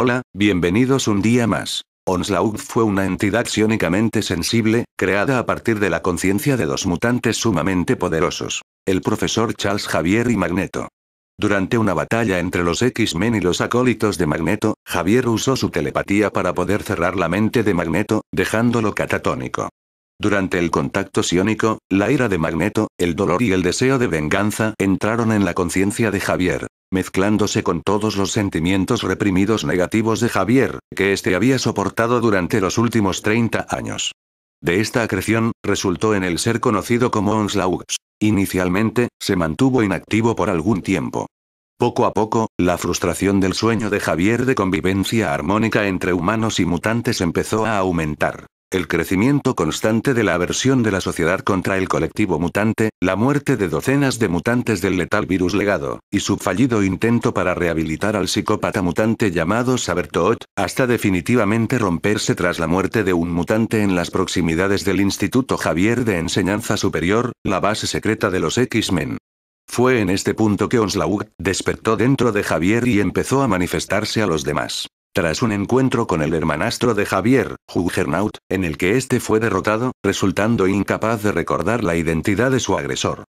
Hola, bienvenidos un día más. Onslaught fue una entidad psiónicamente sensible, creada a partir de la conciencia de dos mutantes sumamente poderosos, el profesor Charles Javier y Magneto. Durante una batalla entre los X-Men y los acólitos de Magneto, Javier usó su telepatía para poder cerrar la mente de Magneto, dejándolo catatónico. Durante el contacto psiónico, la ira de Magneto, el dolor y el deseo de venganza entraron en la conciencia de Javier, mezclándose con todos los sentimientos reprimidos negativos de Javier, que éste había soportado durante los últimos 30 años. De esta acreción, resultó en el ser conocido como Onslaughts. Inicialmente, se mantuvo inactivo por algún tiempo. Poco a poco, la frustración del sueño de Javier de convivencia armónica entre humanos y mutantes empezó a aumentar el crecimiento constante de la aversión de la sociedad contra el colectivo mutante, la muerte de docenas de mutantes del letal virus legado, y su fallido intento para rehabilitar al psicópata mutante llamado Sabertot, hasta definitivamente romperse tras la muerte de un mutante en las proximidades del Instituto Javier de Enseñanza Superior, la base secreta de los X-Men. Fue en este punto que Onslaught despertó dentro de Javier y empezó a manifestarse a los demás. Tras un encuentro con el hermanastro de Javier, Juggernaut, en el que este fue derrotado, resultando incapaz de recordar la identidad de su agresor.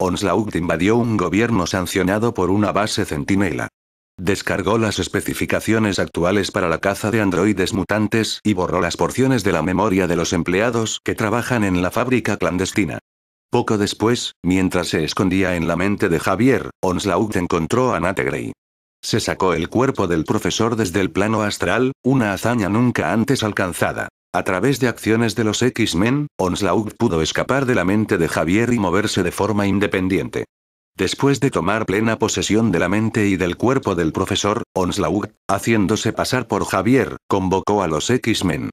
Onslaught invadió un gobierno sancionado por una base centinela. Descargó las especificaciones actuales para la caza de androides mutantes y borró las porciones de la memoria de los empleados que trabajan en la fábrica clandestina. Poco después, mientras se escondía en la mente de Javier, Onslaught encontró a Nate se sacó el cuerpo del profesor desde el plano astral, una hazaña nunca antes alcanzada. A través de acciones de los X-Men, Onslaught pudo escapar de la mente de Javier y moverse de forma independiente. Después de tomar plena posesión de la mente y del cuerpo del profesor, Onslaught, haciéndose pasar por Javier, convocó a los X-Men.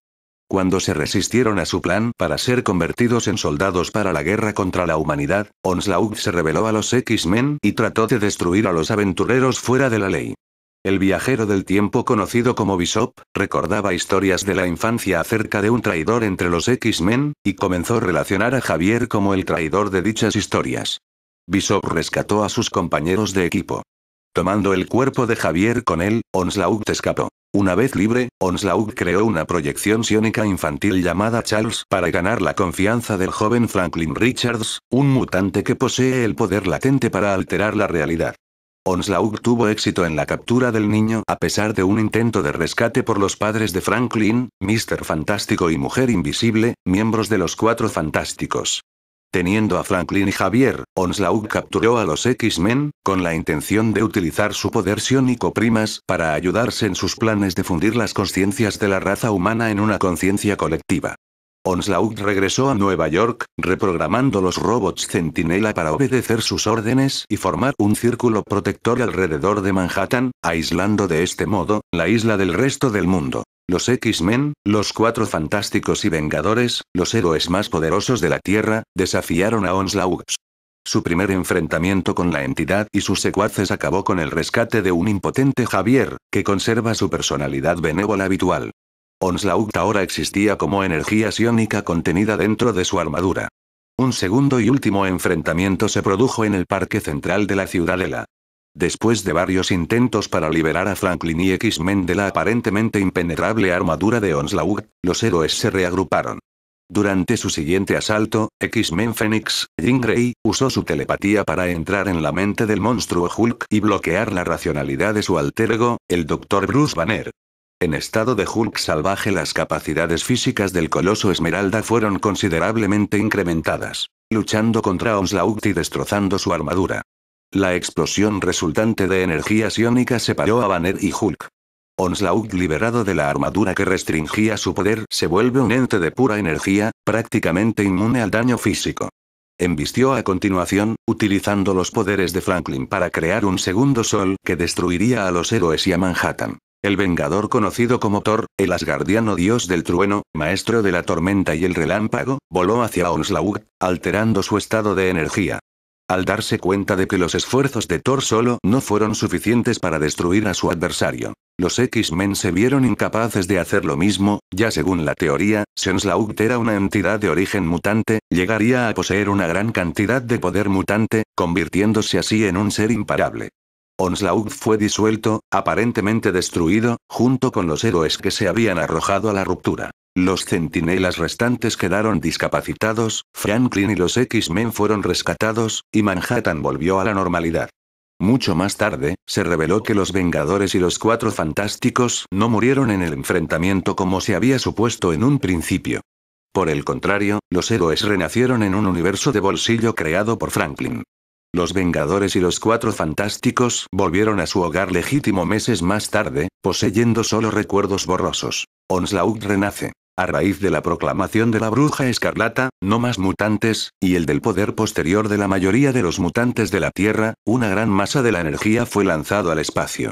Cuando se resistieron a su plan para ser convertidos en soldados para la guerra contra la humanidad, Onslaught se rebeló a los X-Men y trató de destruir a los aventureros fuera de la ley. El viajero del tiempo conocido como Bishop, recordaba historias de la infancia acerca de un traidor entre los X-Men, y comenzó a relacionar a Javier como el traidor de dichas historias. Bishop rescató a sus compañeros de equipo. Tomando el cuerpo de Javier con él, Onslaught escapó. Una vez libre, Onslaught creó una proyección sionica infantil llamada Charles para ganar la confianza del joven Franklin Richards, un mutante que posee el poder latente para alterar la realidad. Onslaught tuvo éxito en la captura del niño a pesar de un intento de rescate por los padres de Franklin, Mr. Fantástico y Mujer Invisible, miembros de los Cuatro Fantásticos. Teniendo a Franklin y Javier, Onslaught capturó a los X-Men, con la intención de utilizar su poder psiónico primas para ayudarse en sus planes de fundir las conciencias de la raza humana en una conciencia colectiva. Onslaught regresó a Nueva York, reprogramando los robots centinela para obedecer sus órdenes y formar un círculo protector alrededor de Manhattan, aislando de este modo, la isla del resto del mundo los X-Men, los cuatro fantásticos y vengadores, los héroes más poderosos de la Tierra, desafiaron a Onslaught. Su primer enfrentamiento con la entidad y sus secuaces acabó con el rescate de un impotente Javier, que conserva su personalidad benévola habitual. Onslaught ahora existía como energía siónica contenida dentro de su armadura. Un segundo y último enfrentamiento se produjo en el parque central de la ciudadela. Después de varios intentos para liberar a Franklin y X-Men de la aparentemente impenetrable armadura de Onslaught, los héroes se reagruparon. Durante su siguiente asalto, X-Men Phoenix, Jean usó su telepatía para entrar en la mente del monstruo Hulk y bloquear la racionalidad de su alter ego, el Dr. Bruce Banner. En estado de Hulk salvaje las capacidades físicas del coloso Esmeralda fueron considerablemente incrementadas, luchando contra Onslaught y destrozando su armadura. La explosión resultante de energía sionica separó a Banner y Hulk. Onslaught liberado de la armadura que restringía su poder se vuelve un ente de pura energía, prácticamente inmune al daño físico. Embistió a continuación, utilizando los poderes de Franklin para crear un segundo sol que destruiría a los héroes y a Manhattan. El vengador conocido como Thor, el asgardiano dios del trueno, maestro de la tormenta y el relámpago, voló hacia Onslaught, alterando su estado de energía al darse cuenta de que los esfuerzos de Thor solo no fueron suficientes para destruir a su adversario. Los X-Men se vieron incapaces de hacer lo mismo, ya según la teoría, Onslaught era una entidad de origen mutante, llegaría a poseer una gran cantidad de poder mutante, convirtiéndose así en un ser imparable. Onslaught fue disuelto, aparentemente destruido, junto con los héroes que se habían arrojado a la ruptura. Los centinelas restantes quedaron discapacitados, Franklin y los X-Men fueron rescatados, y Manhattan volvió a la normalidad. Mucho más tarde, se reveló que los Vengadores y los Cuatro Fantásticos no murieron en el enfrentamiento como se había supuesto en un principio. Por el contrario, los héroes renacieron en un universo de bolsillo creado por Franklin. Los Vengadores y los Cuatro Fantásticos volvieron a su hogar legítimo meses más tarde, poseyendo solo recuerdos borrosos. Onslaught renace. A raíz de la proclamación de la bruja escarlata, no más mutantes, y el del poder posterior de la mayoría de los mutantes de la Tierra, una gran masa de la energía fue lanzado al espacio.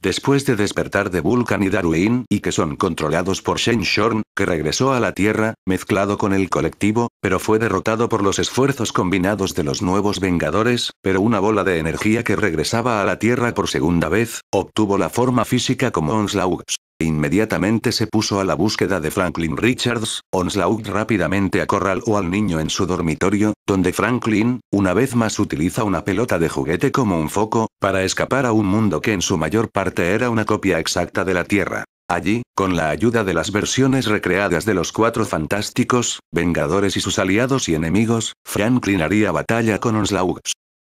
Después de despertar de Vulcan y Darwin, y que son controlados por Shane Shorn, que regresó a la Tierra, mezclado con el colectivo, pero fue derrotado por los esfuerzos combinados de los nuevos Vengadores, pero una bola de energía que regresaba a la Tierra por segunda vez, obtuvo la forma física como Onslaught. Inmediatamente se puso a la búsqueda de Franklin Richards, Onslaught rápidamente acorraló al niño en su dormitorio, donde Franklin, una vez más utiliza una pelota de juguete como un foco, para escapar a un mundo que en su mayor parte era una copia exacta de la Tierra. Allí, con la ayuda de las versiones recreadas de los cuatro fantásticos, Vengadores y sus aliados y enemigos, Franklin haría batalla con Onslaught.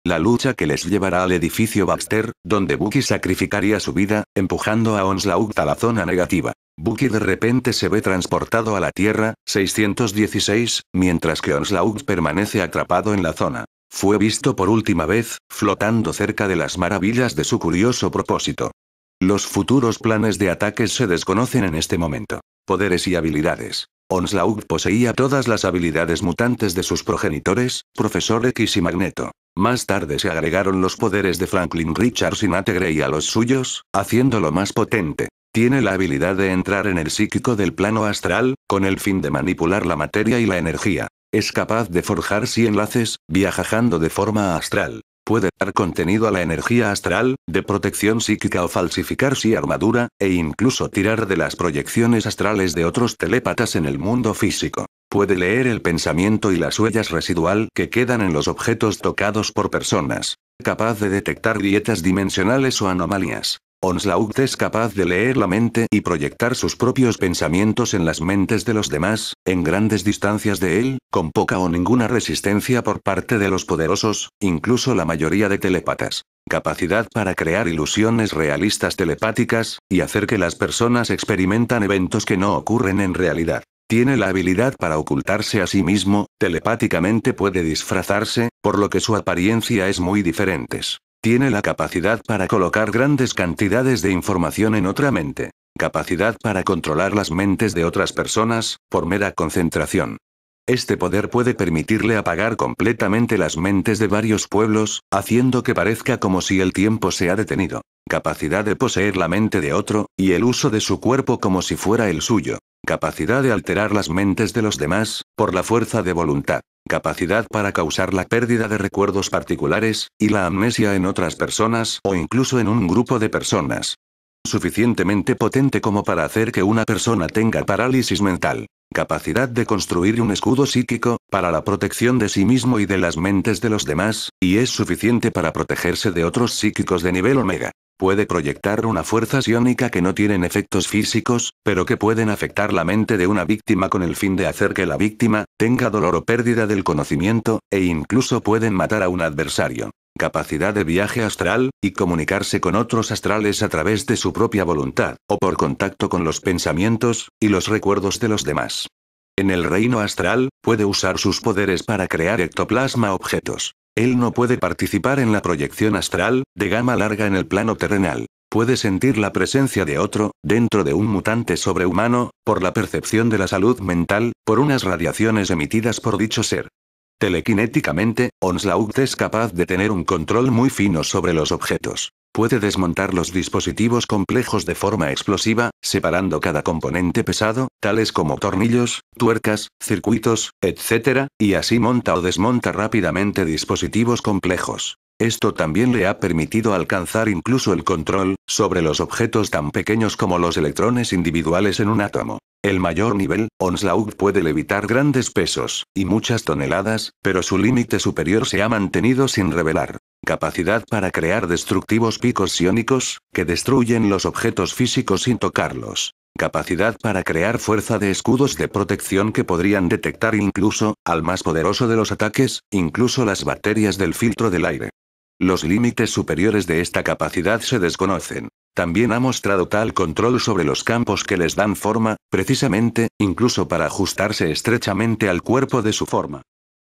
La lucha que les llevará al edificio Baxter, donde Bucky sacrificaría su vida, empujando a Onslaught a la zona negativa. Bucky de repente se ve transportado a la Tierra, 616, mientras que Onslaught permanece atrapado en la zona. Fue visto por última vez, flotando cerca de las maravillas de su curioso propósito. Los futuros planes de ataques se desconocen en este momento. Poderes y habilidades. Onslaught poseía todas las habilidades mutantes de sus progenitores, Profesor X y Magneto. Más tarde se agregaron los poderes de Franklin Richards y Nate Grey a los suyos, haciéndolo más potente. Tiene la habilidad de entrar en el psíquico del plano astral, con el fin de manipular la materia y la energía. Es capaz de forjar si enlaces, viajando de forma astral. Puede dar contenido a la energía astral, de protección psíquica o falsificar si armadura, e incluso tirar de las proyecciones astrales de otros telépatas en el mundo físico. Puede leer el pensamiento y las huellas residual que quedan en los objetos tocados por personas. Capaz de detectar grietas dimensionales o anomalías. Onslaught es capaz de leer la mente y proyectar sus propios pensamientos en las mentes de los demás, en grandes distancias de él, con poca o ninguna resistencia por parte de los poderosos, incluso la mayoría de telepatas. Capacidad para crear ilusiones realistas telepáticas, y hacer que las personas experimentan eventos que no ocurren en realidad. Tiene la habilidad para ocultarse a sí mismo, telepáticamente puede disfrazarse, por lo que su apariencia es muy diferente. Tiene la capacidad para colocar grandes cantidades de información en otra mente. Capacidad para controlar las mentes de otras personas, por mera concentración. Este poder puede permitirle apagar completamente las mentes de varios pueblos, haciendo que parezca como si el tiempo se ha detenido. Capacidad de poseer la mente de otro, y el uso de su cuerpo como si fuera el suyo. Capacidad de alterar las mentes de los demás, por la fuerza de voluntad capacidad para causar la pérdida de recuerdos particulares, y la amnesia en otras personas o incluso en un grupo de personas. Suficientemente potente como para hacer que una persona tenga parálisis mental. Capacidad de construir un escudo psíquico, para la protección de sí mismo y de las mentes de los demás, y es suficiente para protegerse de otros psíquicos de nivel omega. Puede proyectar una fuerza psiónica que no tienen efectos físicos, pero que pueden afectar la mente de una víctima con el fin de hacer que la víctima tenga dolor o pérdida del conocimiento, e incluso pueden matar a un adversario capacidad de viaje astral, y comunicarse con otros astrales a través de su propia voluntad, o por contacto con los pensamientos, y los recuerdos de los demás. En el reino astral, puede usar sus poderes para crear ectoplasma objetos. Él no puede participar en la proyección astral, de gama larga en el plano terrenal. Puede sentir la presencia de otro, dentro de un mutante sobrehumano, por la percepción de la salud mental, por unas radiaciones emitidas por dicho ser. Telequinéticamente, Onslaught es capaz de tener un control muy fino sobre los objetos. Puede desmontar los dispositivos complejos de forma explosiva, separando cada componente pesado, tales como tornillos, tuercas, circuitos, etc., y así monta o desmonta rápidamente dispositivos complejos. Esto también le ha permitido alcanzar incluso el control sobre los objetos tan pequeños como los electrones individuales en un átomo. El mayor nivel, Onslaught puede levitar grandes pesos y muchas toneladas, pero su límite superior se ha mantenido sin revelar capacidad para crear destructivos picos iónicos, que destruyen los objetos físicos sin tocarlos. Capacidad para crear fuerza de escudos de protección que podrían detectar incluso, al más poderoso de los ataques, incluso las bacterias del filtro del aire. Los límites superiores de esta capacidad se desconocen. También ha mostrado tal control sobre los campos que les dan forma, precisamente, incluso para ajustarse estrechamente al cuerpo de su forma.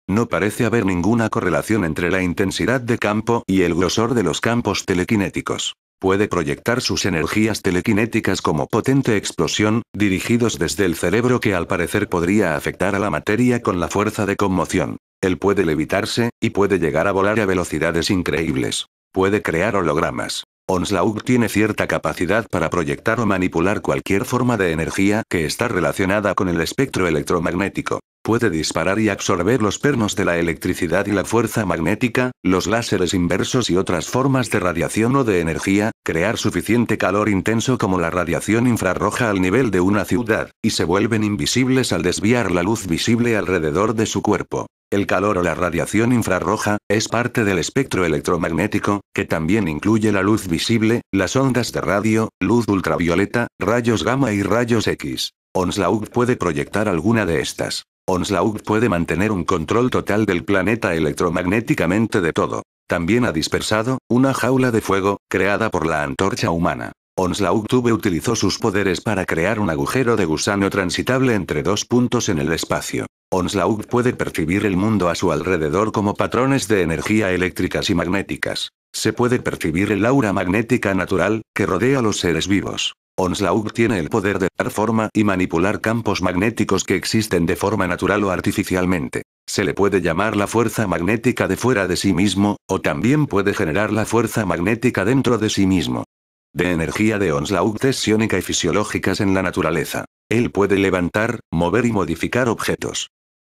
No parece haber ninguna correlación entre la intensidad de campo y el grosor de los campos telequinéticos. Puede proyectar sus energías telequinéticas como potente explosión, dirigidos desde el cerebro que al parecer podría afectar a la materia con la fuerza de conmoción. Él puede levitarse, y puede llegar a volar a velocidades increíbles. Puede crear hologramas. Onslaught tiene cierta capacidad para proyectar o manipular cualquier forma de energía que está relacionada con el espectro electromagnético. Puede disparar y absorber los pernos de la electricidad y la fuerza magnética, los láseres inversos y otras formas de radiación o de energía, crear suficiente calor intenso como la radiación infrarroja al nivel de una ciudad, y se vuelven invisibles al desviar la luz visible alrededor de su cuerpo. El calor o la radiación infrarroja, es parte del espectro electromagnético, que también incluye la luz visible, las ondas de radio, luz ultravioleta, rayos gamma y rayos X. Onslaught puede proyectar alguna de estas. Onslaught puede mantener un control total del planeta electromagnéticamente de todo. También ha dispersado, una jaula de fuego, creada por la antorcha humana. Onslaught utilizó sus poderes para crear un agujero de gusano transitable entre dos puntos en el espacio. Onslaught puede percibir el mundo a su alrededor como patrones de energía eléctricas y magnéticas. Se puede percibir el aura magnética natural, que rodea a los seres vivos. Onslaught tiene el poder de dar forma y manipular campos magnéticos que existen de forma natural o artificialmente. Se le puede llamar la fuerza magnética de fuera de sí mismo, o también puede generar la fuerza magnética dentro de sí mismo de energía de Onslaught es y fisiológicas en la naturaleza. Él puede levantar, mover y modificar objetos.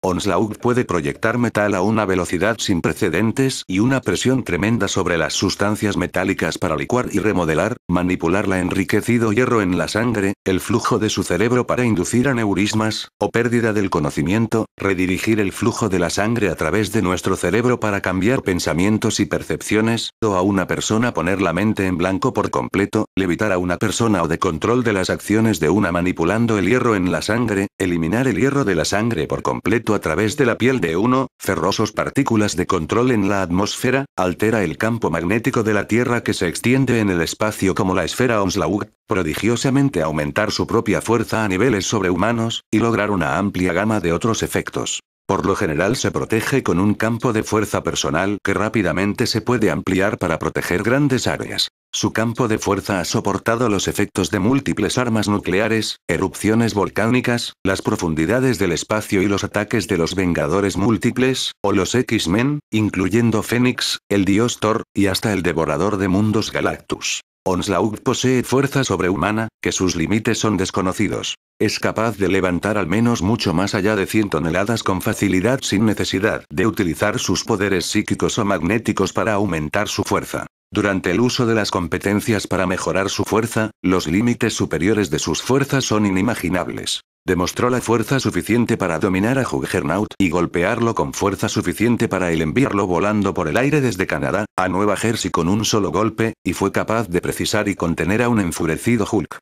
Onslaught puede proyectar metal a una velocidad sin precedentes y una presión tremenda sobre las sustancias metálicas para licuar y remodelar, manipular la enriquecido hierro en la sangre, el flujo de su cerebro para inducir aneurismas, o pérdida del conocimiento, redirigir el flujo de la sangre a través de nuestro cerebro para cambiar pensamientos y percepciones, o a una persona poner la mente en blanco por completo, levitar a una persona o de control de las acciones de una manipulando el hierro en la sangre, eliminar el hierro de la sangre por completo a través de la piel de uno, ferrosos partículas de control en la atmósfera, altera el campo magnético de la Tierra que se extiende en el espacio como la esfera Onslaught, prodigiosamente aumentar su propia fuerza a niveles sobrehumanos, y lograr una amplia gama de otros efectos. Por lo general se protege con un campo de fuerza personal que rápidamente se puede ampliar para proteger grandes áreas. Su campo de fuerza ha soportado los efectos de múltiples armas nucleares, erupciones volcánicas, las profundidades del espacio y los ataques de los Vengadores múltiples, o los X-Men, incluyendo Fénix, el dios Thor, y hasta el Devorador de Mundos Galactus. Onslaught posee fuerza sobrehumana, que sus límites son desconocidos. Es capaz de levantar al menos mucho más allá de 100 toneladas con facilidad sin necesidad de utilizar sus poderes psíquicos o magnéticos para aumentar su fuerza. Durante el uso de las competencias para mejorar su fuerza, los límites superiores de sus fuerzas son inimaginables. Demostró la fuerza suficiente para dominar a Juggernaut y golpearlo con fuerza suficiente para el enviarlo volando por el aire desde Canadá, a Nueva Jersey con un solo golpe, y fue capaz de precisar y contener a un enfurecido Hulk.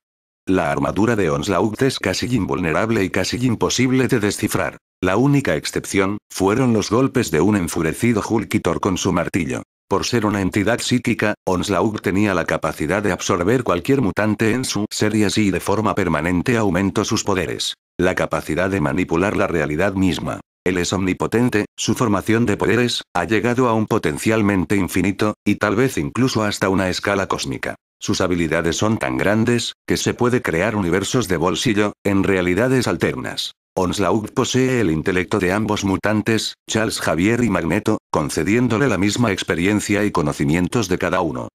La armadura de Onslaught es casi invulnerable y casi imposible de descifrar. La única excepción, fueron los golpes de un enfurecido Hulkitor con su martillo. Por ser una entidad psíquica, Onslaught tenía la capacidad de absorber cualquier mutante en su ser y así de forma permanente aumentó sus poderes. La capacidad de manipular la realidad misma. Él es omnipotente, su formación de poderes, ha llegado a un potencialmente infinito, y tal vez incluso hasta una escala cósmica. Sus habilidades son tan grandes, que se puede crear universos de bolsillo, en realidades alternas. Onslaught posee el intelecto de ambos mutantes, Charles Javier y Magneto, concediéndole la misma experiencia y conocimientos de cada uno.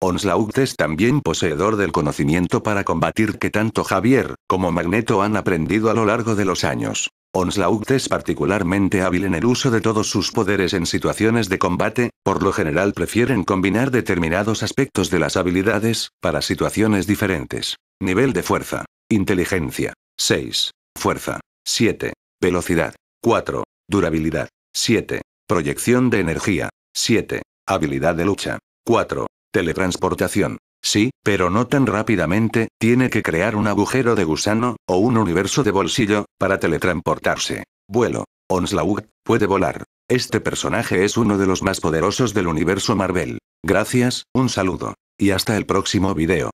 Onslaught es también poseedor del conocimiento para combatir que tanto Javier como Magneto han aprendido a lo largo de los años. Onslaught es particularmente hábil en el uso de todos sus poderes en situaciones de combate, por lo general prefieren combinar determinados aspectos de las habilidades, para situaciones diferentes. Nivel de fuerza. Inteligencia. 6. Fuerza. 7. Velocidad. 4. Durabilidad. 7. Proyección de energía. 7. Habilidad de lucha. 4. Teletransportación. Sí, pero no tan rápidamente, tiene que crear un agujero de gusano, o un universo de bolsillo, para teletransportarse. Vuelo. Onslaught, puede volar. Este personaje es uno de los más poderosos del universo Marvel. Gracias, un saludo. Y hasta el próximo video.